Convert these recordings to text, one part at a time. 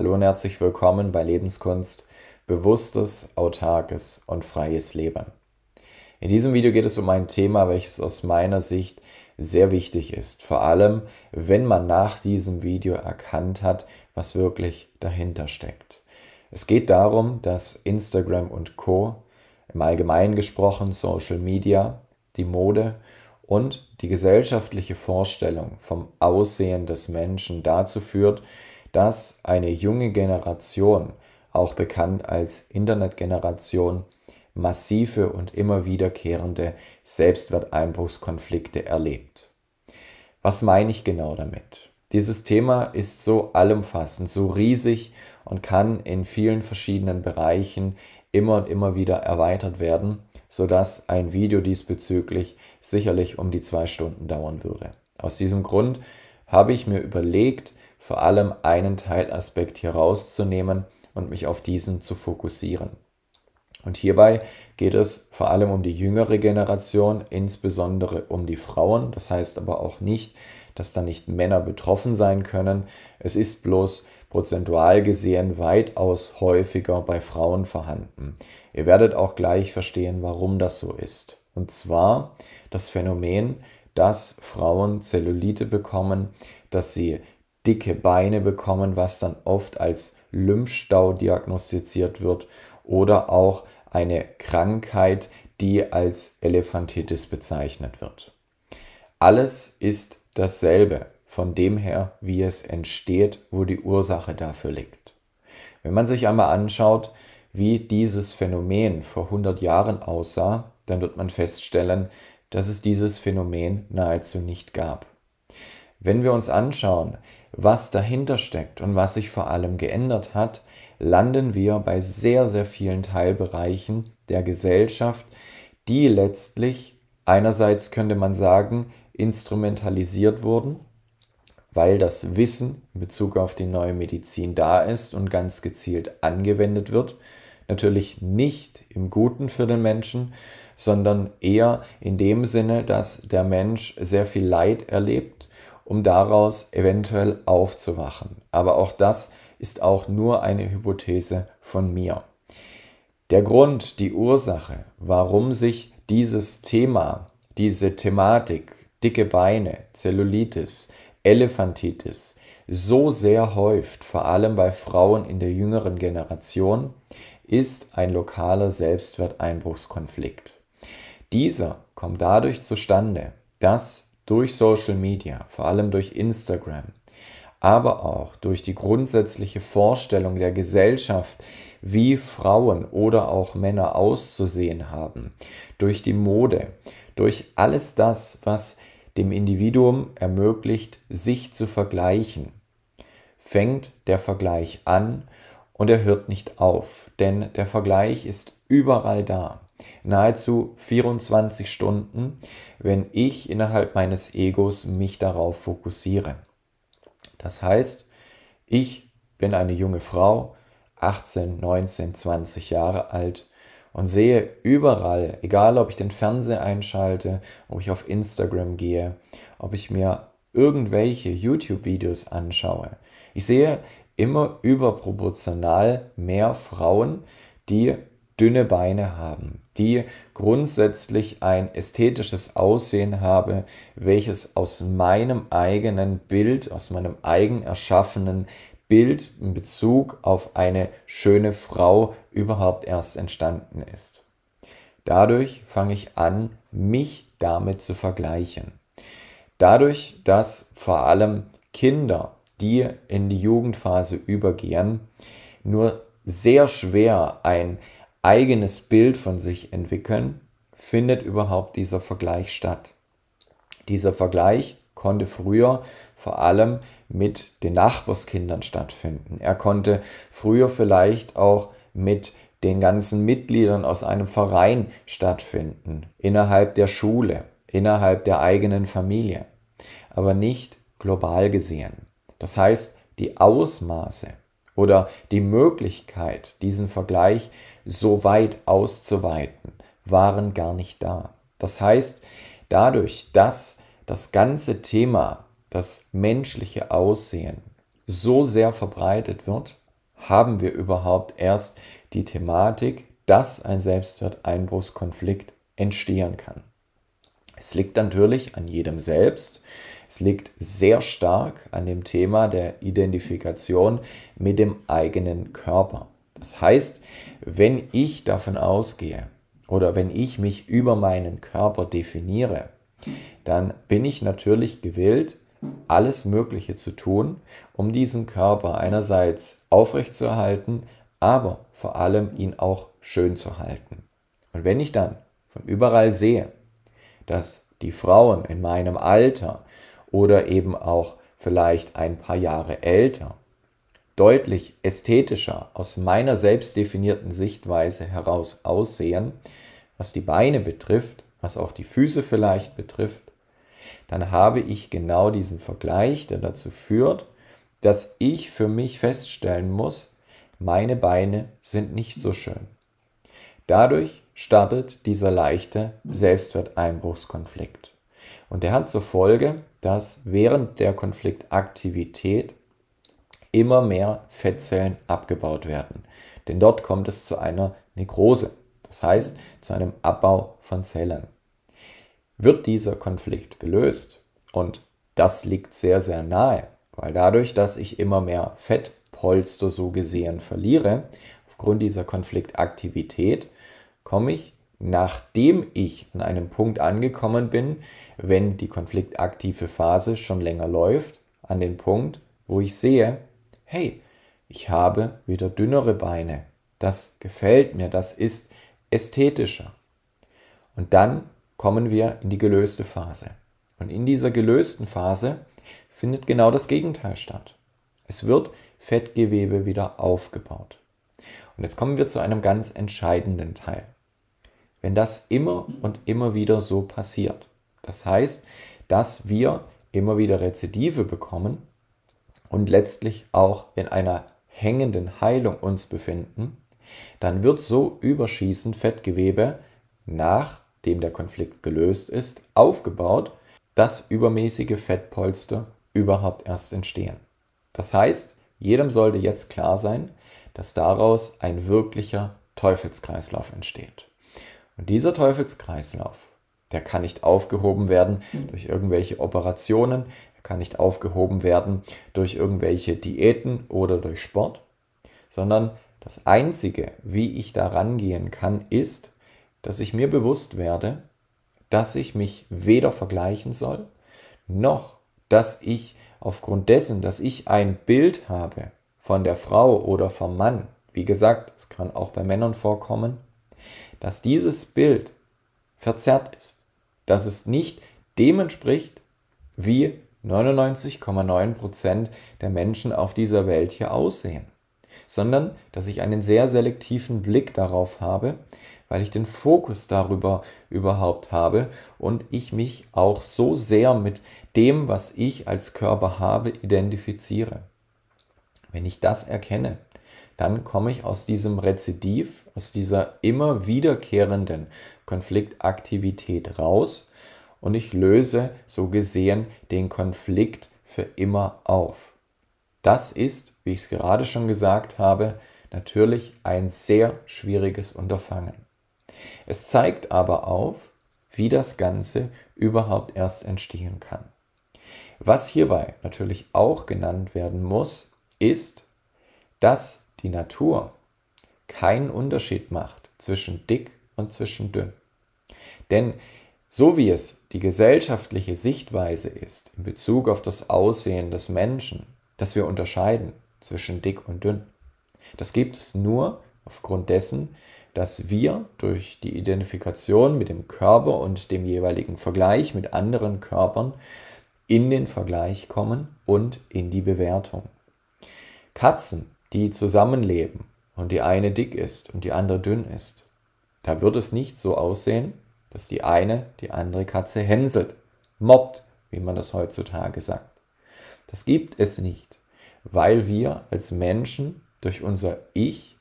Hallo und herzlich willkommen bei Lebenskunst, bewusstes, autarkes und freies Leben. In diesem Video geht es um ein Thema, welches aus meiner Sicht sehr wichtig ist, vor allem wenn man nach diesem Video erkannt hat, was wirklich dahinter steckt. Es geht darum, dass Instagram und Co, im Allgemeinen gesprochen Social Media, die Mode und die gesellschaftliche Vorstellung vom Aussehen des Menschen dazu führt, dass eine junge Generation, auch bekannt als Internetgeneration, massive und immer wiederkehrende Selbstwerteinbruchskonflikte erlebt. Was meine ich genau damit? Dieses Thema ist so allumfassend, so riesig und kann in vielen verschiedenen Bereichen immer und immer wieder erweitert werden, sodass ein Video diesbezüglich sicherlich um die zwei Stunden dauern würde. Aus diesem Grund habe ich mir überlegt, vor allem einen Teilaspekt hier rauszunehmen und mich auf diesen zu fokussieren. Und hierbei geht es vor allem um die jüngere Generation, insbesondere um die Frauen. Das heißt aber auch nicht, dass da nicht Männer betroffen sein können. Es ist bloß prozentual gesehen weitaus häufiger bei Frauen vorhanden. Ihr werdet auch gleich verstehen, warum das so ist. Und zwar das Phänomen, dass Frauen Zellulite bekommen, dass sie dicke Beine bekommen, was dann oft als Lymphstau diagnostiziert wird oder auch eine Krankheit, die als Elefantitis bezeichnet wird. Alles ist dasselbe, von dem her, wie es entsteht, wo die Ursache dafür liegt. Wenn man sich einmal anschaut, wie dieses Phänomen vor 100 Jahren aussah, dann wird man feststellen, dass es dieses Phänomen nahezu nicht gab. Wenn wir uns anschauen, was dahinter steckt und was sich vor allem geändert hat, landen wir bei sehr, sehr vielen Teilbereichen der Gesellschaft, die letztlich einerseits könnte man sagen, instrumentalisiert wurden, weil das Wissen in Bezug auf die neue Medizin da ist und ganz gezielt angewendet wird. Natürlich nicht im Guten für den Menschen, sondern eher in dem Sinne, dass der Mensch sehr viel Leid erlebt um daraus eventuell aufzuwachen. Aber auch das ist auch nur eine Hypothese von mir. Der Grund, die Ursache, warum sich dieses Thema, diese Thematik, dicke Beine, Zellulitis, Elefantitis, so sehr häuft, vor allem bei Frauen in der jüngeren Generation, ist ein lokaler Selbstwerteinbruchskonflikt. Dieser kommt dadurch zustande, dass durch Social Media, vor allem durch Instagram, aber auch durch die grundsätzliche Vorstellung der Gesellschaft, wie Frauen oder auch Männer auszusehen haben, durch die Mode, durch alles das, was dem Individuum ermöglicht, sich zu vergleichen, fängt der Vergleich an und er hört nicht auf, denn der Vergleich ist überall da. Nahezu 24 Stunden, wenn ich innerhalb meines Egos mich darauf fokussiere. Das heißt, ich bin eine junge Frau, 18, 19, 20 Jahre alt und sehe überall, egal ob ich den Fernseher einschalte, ob ich auf Instagram gehe, ob ich mir irgendwelche YouTube-Videos anschaue. Ich sehe immer überproportional mehr Frauen, die dünne Beine haben, die grundsätzlich ein ästhetisches Aussehen habe, welches aus meinem eigenen Bild, aus meinem eigen erschaffenen Bild in Bezug auf eine schöne Frau überhaupt erst entstanden ist. Dadurch fange ich an, mich damit zu vergleichen. Dadurch, dass vor allem Kinder, die in die Jugendphase übergehen, nur sehr schwer ein eigenes Bild von sich entwickeln, findet überhaupt dieser Vergleich statt. Dieser Vergleich konnte früher vor allem mit den Nachbarskindern stattfinden. Er konnte früher vielleicht auch mit den ganzen Mitgliedern aus einem Verein stattfinden, innerhalb der Schule, innerhalb der eigenen Familie, aber nicht global gesehen. Das heißt, die Ausmaße oder die Möglichkeit, diesen Vergleich so weit auszuweiten, waren gar nicht da. Das heißt, dadurch, dass das ganze Thema, das menschliche Aussehen, so sehr verbreitet wird, haben wir überhaupt erst die Thematik, dass ein Selbstwerteinbruchskonflikt entstehen kann. Es liegt natürlich an jedem selbst. Es liegt sehr stark an dem Thema der Identifikation mit dem eigenen Körper. Das heißt, wenn ich davon ausgehe oder wenn ich mich über meinen Körper definiere, dann bin ich natürlich gewillt, alles Mögliche zu tun, um diesen Körper einerseits aufrechtzuerhalten, aber vor allem ihn auch schön zu halten. Und wenn ich dann von überall sehe, dass die Frauen in meinem Alter oder eben auch vielleicht ein paar Jahre älter deutlich ästhetischer aus meiner selbst definierten Sichtweise heraus aussehen, was die Beine betrifft, was auch die Füße vielleicht betrifft, dann habe ich genau diesen Vergleich, der dazu führt, dass ich für mich feststellen muss, meine Beine sind nicht so schön. Dadurch startet dieser leichte Selbstwerteinbruchskonflikt. Und der hat zur Folge, dass während der Konfliktaktivität immer mehr Fettzellen abgebaut werden. Denn dort kommt es zu einer Nekrose, das heißt zu einem Abbau von Zellen. Wird dieser Konflikt gelöst, und das liegt sehr, sehr nahe, weil dadurch, dass ich immer mehr Fettpolster so gesehen verliere, aufgrund dieser Konfliktaktivität, komme ich, nachdem ich an einem Punkt angekommen bin, wenn die konfliktaktive Phase schon länger läuft, an den Punkt, wo ich sehe, hey, ich habe wieder dünnere Beine. Das gefällt mir, das ist ästhetischer. Und dann kommen wir in die gelöste Phase. Und in dieser gelösten Phase findet genau das Gegenteil statt. Es wird Fettgewebe wieder aufgebaut. Und jetzt kommen wir zu einem ganz entscheidenden Teil. Wenn das immer und immer wieder so passiert, das heißt, dass wir immer wieder Rezidive bekommen, und letztlich auch in einer hängenden Heilung uns befinden, dann wird so überschießend Fettgewebe, nachdem der Konflikt gelöst ist, aufgebaut, dass übermäßige Fettpolster überhaupt erst entstehen. Das heißt, jedem sollte jetzt klar sein, dass daraus ein wirklicher Teufelskreislauf entsteht. Und dieser Teufelskreislauf, der kann nicht aufgehoben werden hm. durch irgendwelche Operationen, kann nicht aufgehoben werden durch irgendwelche Diäten oder durch Sport, sondern das Einzige, wie ich da rangehen kann, ist, dass ich mir bewusst werde, dass ich mich weder vergleichen soll, noch dass ich aufgrund dessen, dass ich ein Bild habe von der Frau oder vom Mann, wie gesagt, es kann auch bei Männern vorkommen, dass dieses Bild verzerrt ist, dass es nicht dem entspricht, wie 99,9 der Menschen auf dieser Welt hier aussehen, sondern dass ich einen sehr selektiven Blick darauf habe, weil ich den Fokus darüber überhaupt habe und ich mich auch so sehr mit dem, was ich als Körper habe, identifiziere. Wenn ich das erkenne, dann komme ich aus diesem Rezidiv, aus dieser immer wiederkehrenden Konfliktaktivität raus und ich löse so gesehen den Konflikt für immer auf. Das ist, wie ich es gerade schon gesagt habe, natürlich ein sehr schwieriges Unterfangen. Es zeigt aber auf, wie das Ganze überhaupt erst entstehen kann. Was hierbei natürlich auch genannt werden muss, ist, dass die Natur keinen Unterschied macht zwischen dick und zwischen dünn. Denn so wie es die gesellschaftliche Sichtweise ist in Bezug auf das Aussehen des Menschen, dass wir unterscheiden zwischen dick und dünn. Das gibt es nur aufgrund dessen, dass wir durch die Identifikation mit dem Körper und dem jeweiligen Vergleich mit anderen Körpern in den Vergleich kommen und in die Bewertung. Katzen, die zusammenleben und die eine dick ist und die andere dünn ist, da wird es nicht so aussehen, dass die eine die andere Katze hänselt, mobbt, wie man das heutzutage sagt. Das gibt es nicht, weil wir als Menschen durch unser Ich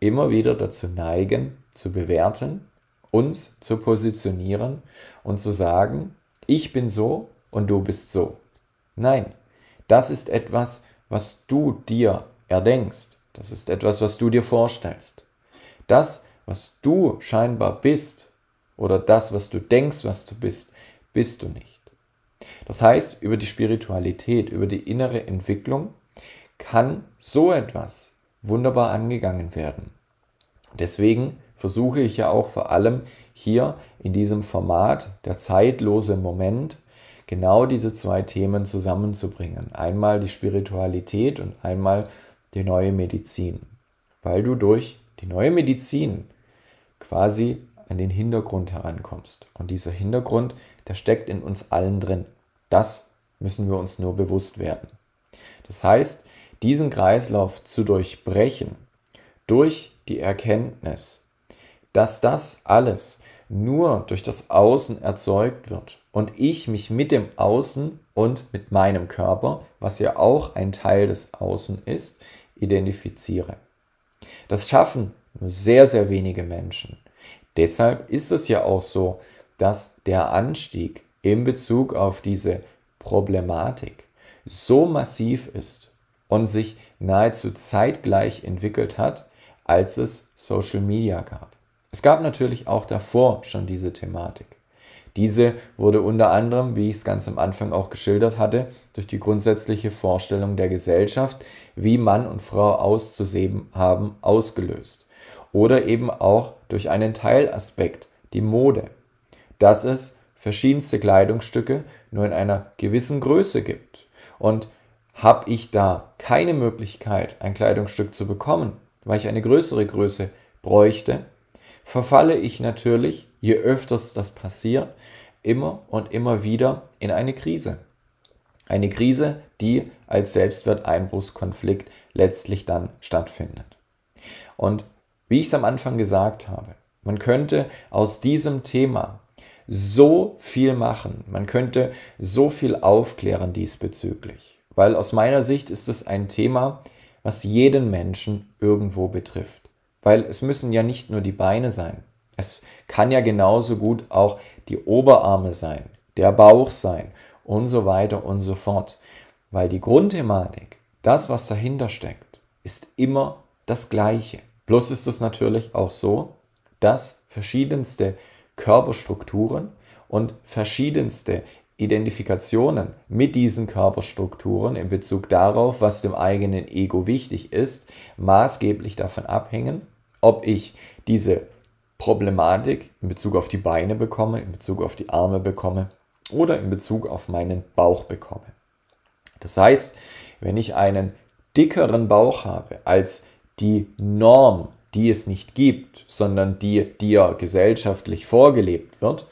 immer wieder dazu neigen, zu bewerten, uns zu positionieren und zu sagen, ich bin so und du bist so. Nein, das ist etwas, was du dir erdenkst. Das ist etwas, was du dir vorstellst. Das, was du scheinbar bist, oder das, was du denkst, was du bist, bist du nicht. Das heißt, über die Spiritualität, über die innere Entwicklung kann so etwas wunderbar angegangen werden. Deswegen versuche ich ja auch vor allem hier in diesem Format, der zeitlose Moment, genau diese zwei Themen zusammenzubringen. Einmal die Spiritualität und einmal die neue Medizin. Weil du durch die neue Medizin quasi an den Hintergrund herankommst. Und dieser Hintergrund, der steckt in uns allen drin. Das müssen wir uns nur bewusst werden. Das heißt, diesen Kreislauf zu durchbrechen durch die Erkenntnis, dass das alles nur durch das Außen erzeugt wird und ich mich mit dem Außen und mit meinem Körper, was ja auch ein Teil des Außen ist, identifiziere. Das schaffen nur sehr, sehr wenige Menschen. Deshalb ist es ja auch so, dass der Anstieg in Bezug auf diese Problematik so massiv ist und sich nahezu zeitgleich entwickelt hat, als es Social Media gab. Es gab natürlich auch davor schon diese Thematik. Diese wurde unter anderem, wie ich es ganz am Anfang auch geschildert hatte, durch die grundsätzliche Vorstellung der Gesellschaft, wie Mann und Frau auszusehen haben, ausgelöst oder eben auch durch einen Teilaspekt, die Mode, dass es verschiedenste Kleidungsstücke nur in einer gewissen Größe gibt. Und habe ich da keine Möglichkeit, ein Kleidungsstück zu bekommen, weil ich eine größere Größe bräuchte, verfalle ich natürlich, je öfters das passiert, immer und immer wieder in eine Krise. Eine Krise, die als Selbstwerteinbruchskonflikt letztlich dann stattfindet. Und wie ich es am Anfang gesagt habe, man könnte aus diesem Thema so viel machen, man könnte so viel aufklären diesbezüglich, weil aus meiner Sicht ist es ein Thema, was jeden Menschen irgendwo betrifft, weil es müssen ja nicht nur die Beine sein, es kann ja genauso gut auch die Oberarme sein, der Bauch sein und so weiter und so fort, weil die Grundthematik, das, was dahinter steckt, ist immer das Gleiche. Plus ist es natürlich auch so, dass verschiedenste Körperstrukturen und verschiedenste Identifikationen mit diesen Körperstrukturen in Bezug darauf, was dem eigenen Ego wichtig ist, maßgeblich davon abhängen, ob ich diese Problematik in Bezug auf die Beine bekomme, in Bezug auf die Arme bekomme oder in Bezug auf meinen Bauch bekomme. Das heißt, wenn ich einen dickeren Bauch habe als die Norm, die es nicht gibt, sondern die dir gesellschaftlich vorgelebt wird,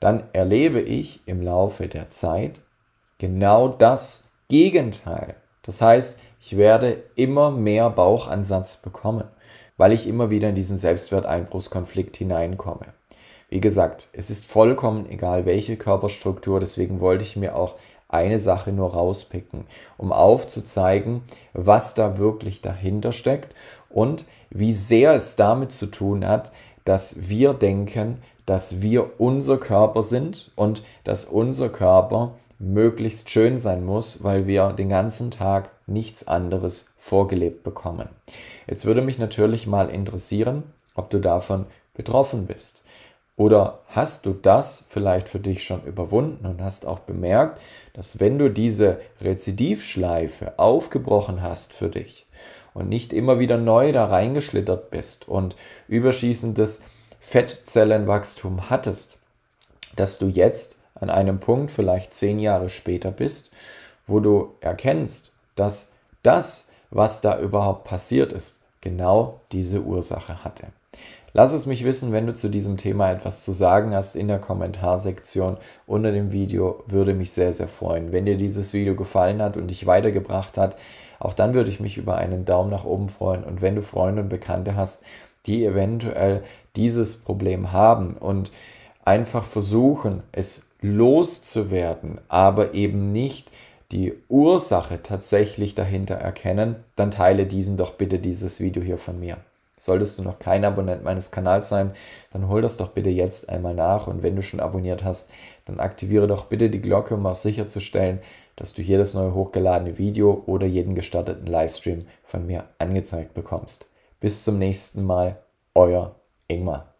dann erlebe ich im Laufe der Zeit genau das Gegenteil. Das heißt, ich werde immer mehr Bauchansatz bekommen, weil ich immer wieder in diesen Selbstwerteinbruchskonflikt hineinkomme. Wie gesagt, es ist vollkommen egal, welche Körperstruktur, deswegen wollte ich mir auch eine Sache nur rauspicken, um aufzuzeigen, was da wirklich dahinter steckt und wie sehr es damit zu tun hat, dass wir denken, dass wir unser Körper sind und dass unser Körper möglichst schön sein muss, weil wir den ganzen Tag nichts anderes vorgelebt bekommen. Jetzt würde mich natürlich mal interessieren, ob du davon betroffen bist. Oder hast du das vielleicht für dich schon überwunden und hast auch bemerkt, dass wenn du diese Rezidivschleife aufgebrochen hast für dich und nicht immer wieder neu da reingeschlittert bist und überschießendes Fettzellenwachstum hattest, dass du jetzt an einem Punkt vielleicht zehn Jahre später bist, wo du erkennst, dass das, was da überhaupt passiert ist, genau diese Ursache hatte. Lass es mich wissen, wenn du zu diesem Thema etwas zu sagen hast in der Kommentarsektion unter dem Video. Würde mich sehr, sehr freuen. Wenn dir dieses Video gefallen hat und dich weitergebracht hat, auch dann würde ich mich über einen Daumen nach oben freuen. Und wenn du Freunde und Bekannte hast, die eventuell dieses Problem haben und einfach versuchen, es loszuwerden, aber eben nicht die Ursache tatsächlich dahinter erkennen, dann teile diesen doch bitte dieses Video hier von mir. Solltest du noch kein Abonnent meines Kanals sein, dann hol das doch bitte jetzt einmal nach und wenn du schon abonniert hast, dann aktiviere doch bitte die Glocke, um auch sicherzustellen, dass du jedes neue hochgeladene Video oder jeden gestarteten Livestream von mir angezeigt bekommst. Bis zum nächsten Mal, euer Ingmar.